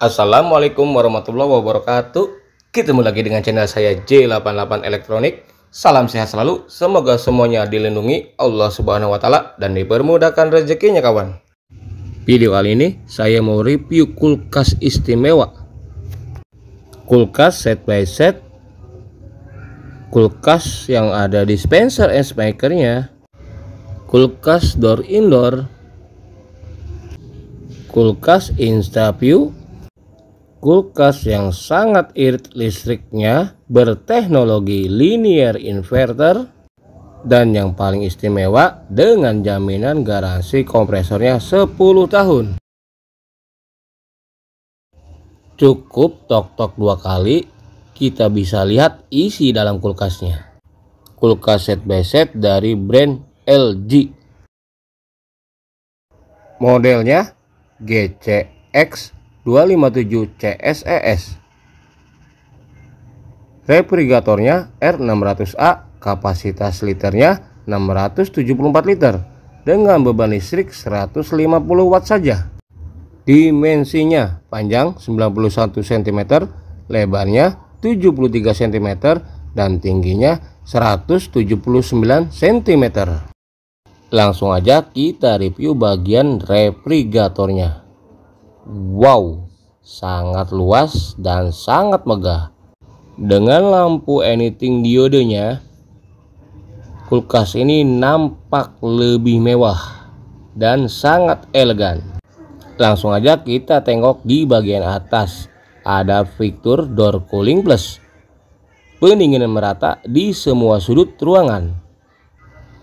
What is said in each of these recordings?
Assalamualaikum warahmatullahi wabarakatuh. Ketemu lagi dengan channel saya J88 Elektronik. Salam sehat selalu. Semoga semuanya dilindungi Allah Subhanahu wa taala dan dipermudahkan rezekinya kawan. Video kali ini saya mau review kulkas istimewa. Kulkas set by set. Kulkas yang ada dispenser and makernya. Kulkas door indoor kulkas view kulkas yang sangat irit listriknya berteknologi linear inverter dan yang paling istimewa dengan jaminan garansi kompresornya 10 tahun cukup tok-tok dua kali kita bisa lihat isi dalam kulkasnya kulkas set by set dari brand LG modelnya GCX 257 CSES. Refrigeratornya R600A, kapasitas liternya 674 liter dengan beban listrik 150 watt saja. Dimensinya panjang 91 cm, lebarnya 73 cm dan tingginya 179 cm. Langsung aja kita review bagian refrigeratornya. Wow, sangat luas dan sangat megah. Dengan lampu anything diodenya, kulkas ini nampak lebih mewah dan sangat elegan. Langsung aja kita tengok di bagian atas. Ada fitur door cooling plus. Pendinginan merata di semua sudut ruangan.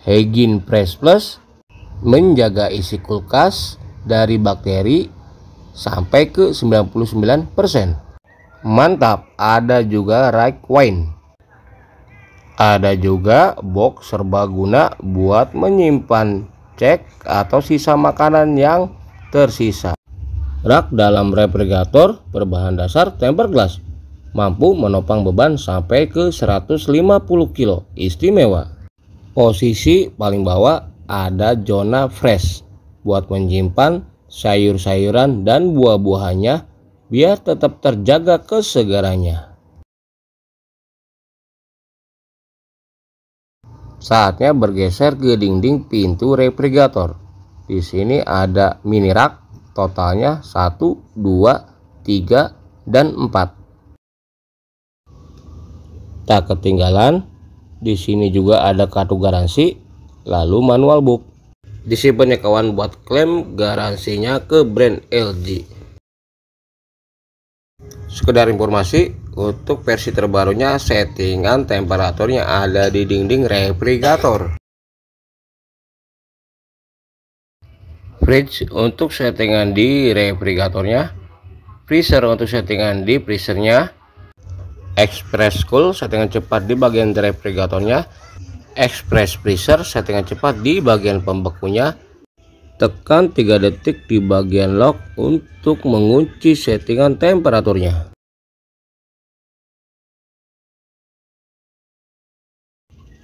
Hegin Press Plus menjaga isi kulkas dari bakteri sampai ke 99%. Mantap, ada juga rack wine. Ada juga box serbaguna buat menyimpan cek atau sisa makanan yang tersisa. Rak dalam refrigerator berbahan dasar tempered glass mampu menopang beban sampai ke 150 kilo. Istimewa. Posisi paling bawah ada zona fresh buat menyimpan sayur-sayuran, dan buah-buahannya biar tetap terjaga kesegarannya. Saatnya bergeser ke dinding pintu refrigerator. Di sini ada mini rak, totalnya 1, 2, 3, dan 4. Tak ketinggalan, di sini juga ada kartu garansi, lalu manual book disimpan ya kawan buat klaim garansinya ke brand LG sekedar informasi untuk versi terbarunya settingan temperaturnya ada di dinding refrigerator fridge untuk settingan di refrigeratornya freezer untuk settingan di freezernya express cool settingan cepat di bagian refrigeratornya express freezer settingan cepat di bagian pembekunya tekan 3 detik di bagian lock untuk mengunci settingan temperaturnya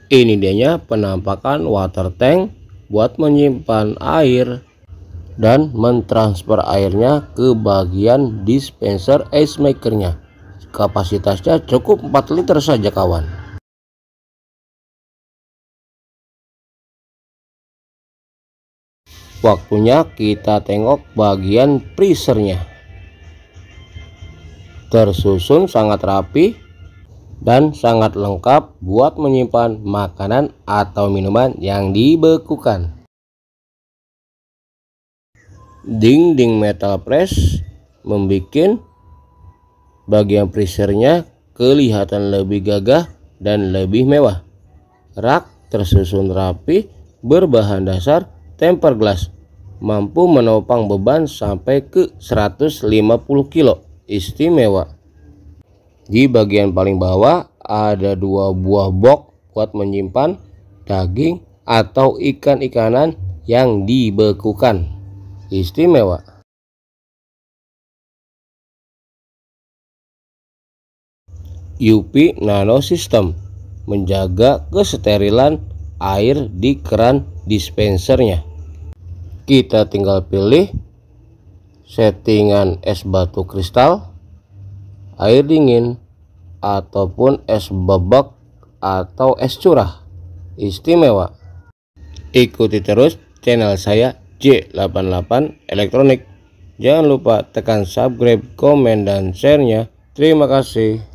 ini dia penampakan water tank buat menyimpan air dan mentransfer airnya ke bagian dispenser ice maker nya kapasitasnya cukup 4 liter saja kawan waktunya kita tengok bagian freezernya tersusun sangat rapi dan sangat lengkap buat menyimpan makanan atau minuman yang dibekukan dinding metal press membuat bagian freezernya kelihatan lebih gagah dan lebih mewah rak tersusun rapi berbahan dasar tempered glass mampu menopang beban sampai ke 150 kilo. Istimewa. Di bagian paling bawah ada dua buah box kuat menyimpan daging atau ikan-ikanan yang dibekukan. Istimewa. UP Nano System menjaga kesterilan air di keran dispensernya kita tinggal pilih settingan es batu kristal air dingin ataupun es bebek atau es curah istimewa ikuti terus channel saya J88 elektronik jangan lupa tekan subscribe komen dan sharenya terima kasih